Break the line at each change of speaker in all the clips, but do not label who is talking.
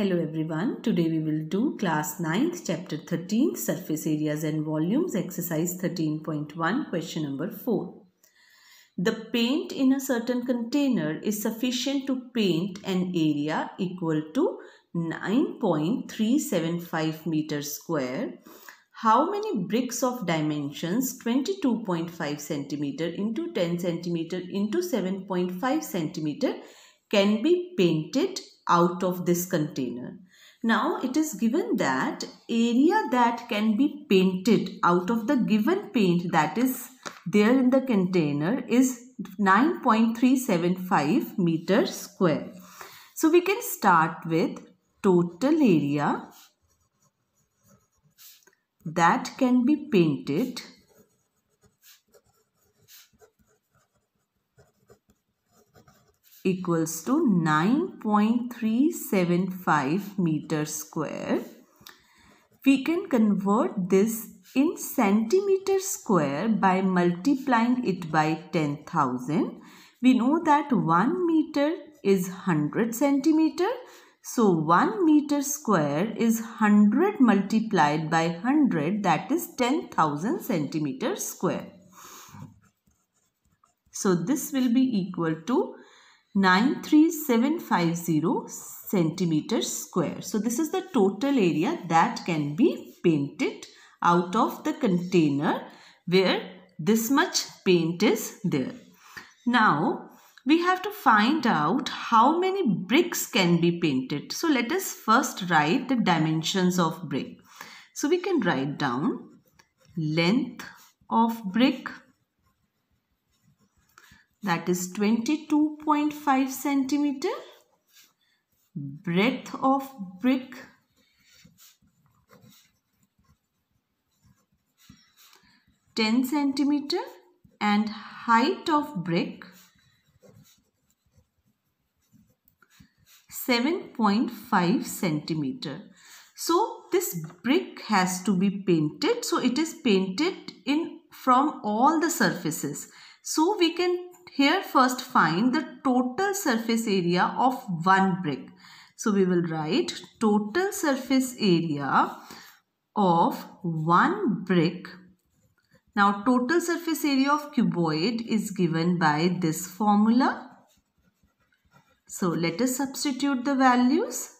Hello everyone, today we will do class 9th chapter 13 surface areas and volumes exercise 13.1 question number 4. The paint in a certain container is sufficient to paint an area equal to 9.375 meters square. How many bricks of dimensions 22.5 centimeter into 10 centimeter into 7.5 centimeter can be painted out of this container. Now it is given that area that can be painted out of the given paint that is there in the container is 9.375 meter square. So we can start with total area that can be painted equals to 9.375 meter square. We can convert this in centimeter square by multiplying it by 10,000. We know that 1 meter is 100 centimeter. So 1 meter square is 100 multiplied by 100 that is 10,000 centimeter square. So this will be equal to 93750 centimeters square. So this is the total area that can be painted out of the container where this much paint is there. Now we have to find out how many bricks can be painted. So let us first write the dimensions of brick. So we can write down length of brick that is 22.5 centimeter breadth of brick ten centimeter and height of brick 7.5 centimeter. So this brick has to be painted. So it is painted in from all the surfaces. So we can here first find the total surface area of one brick. So we will write total surface area of one brick. Now total surface area of cuboid is given by this formula. So let us substitute the values.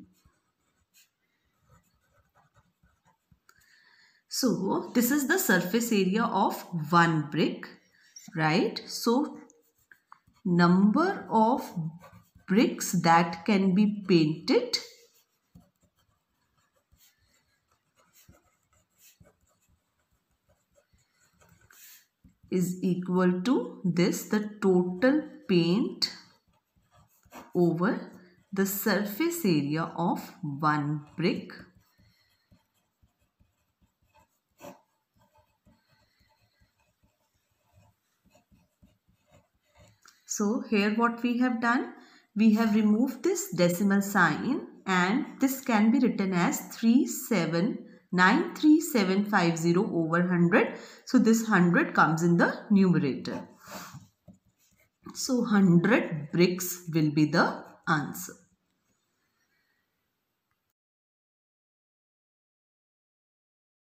So this is the surface area of one brick, right? So number of bricks that can be painted is equal to this the total paint over the surface area of one brick So here what we have done, we have removed this decimal sign and this can be written as three seven nine three seven five zero over 100. So this 100 comes in the numerator. So 100 bricks will be the answer.